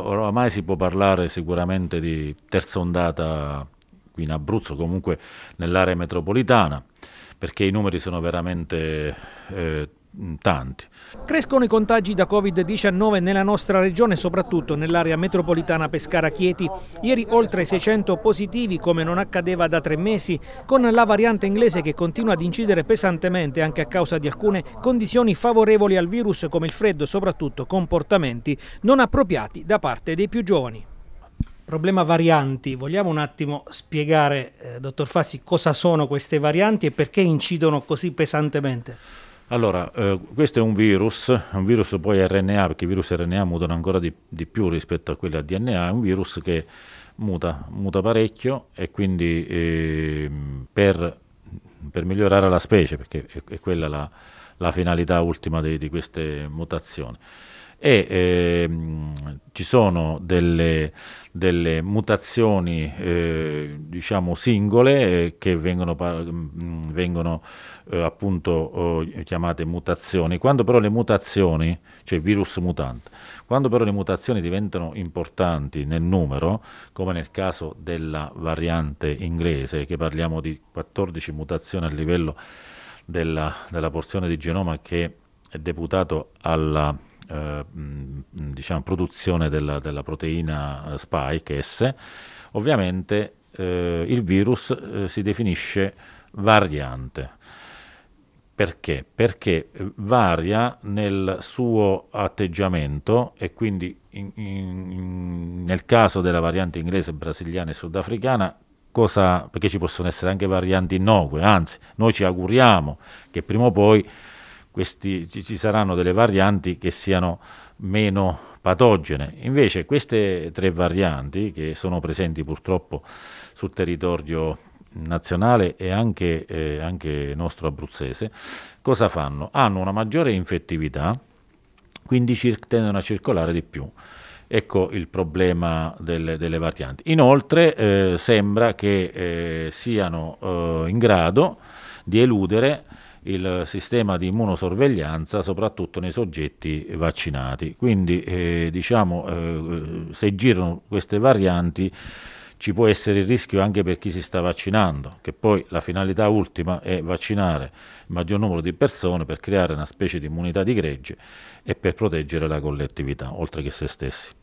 Oramai si può parlare sicuramente di terza ondata qui in Abruzzo, comunque nell'area metropolitana, perché i numeri sono veramente eh, Mm, tanti. Crescono i contagi da Covid-19 nella nostra regione, soprattutto nell'area metropolitana Pescara-Chieti. Ieri oltre 600 positivi, come non accadeva da tre mesi, con la variante inglese che continua ad incidere pesantemente anche a causa di alcune condizioni favorevoli al virus come il freddo, soprattutto comportamenti non appropriati da parte dei più giovani. Problema varianti, vogliamo un attimo spiegare, eh, dottor Fassi, cosa sono queste varianti e perché incidono così pesantemente? Allora, eh, questo è un virus, un virus poi RNA, perché i virus RNA mutano ancora di, di più rispetto a quelli a DNA, è un virus che muta, muta parecchio e quindi eh, per, per, migliorare la specie, perché è, è quella la, la finalità ultima di, di queste mutazioni e ehm, ci sono delle, delle mutazioni eh, diciamo singole eh, che vengono, mh, mm, vengono eh, appunto oh, chiamate mutazioni quando però le mutazioni cioè virus mutante quando però le mutazioni diventano importanti nel numero come nel caso della variante inglese che parliamo di 14 mutazioni a livello della, della porzione di genoma che è deputato alla eh, mm, mm, diciamo, produzione della, della proteina eh, spike S, ovviamente eh, il virus eh, si definisce variante. Perché? Perché eh, varia nel suo atteggiamento e quindi in, in, nel caso della variante inglese, brasiliana e sudafricana Cosa, perché ci possono essere anche varianti innocue, anzi noi ci auguriamo che prima o poi questi, ci saranno delle varianti che siano meno patogene. Invece queste tre varianti che sono presenti purtroppo sul territorio nazionale e anche, eh, anche nostro abruzzese, cosa fanno? Hanno una maggiore infettività, quindi cir- tendono a circolare di più. Ecco il problema delle, delle varianti. Inoltre eh, sembra che eh, siano eh, in grado di eludere il sistema di immunosorveglianza soprattutto nei soggetti vaccinati. Quindi eh, diciamo, eh, se girano queste varianti ci può essere il rischio anche per chi si sta vaccinando, che poi la finalità ultima è vaccinare il maggior numero di persone per creare una specie di immunità di gregge e per proteggere la collettività, oltre che se stessi.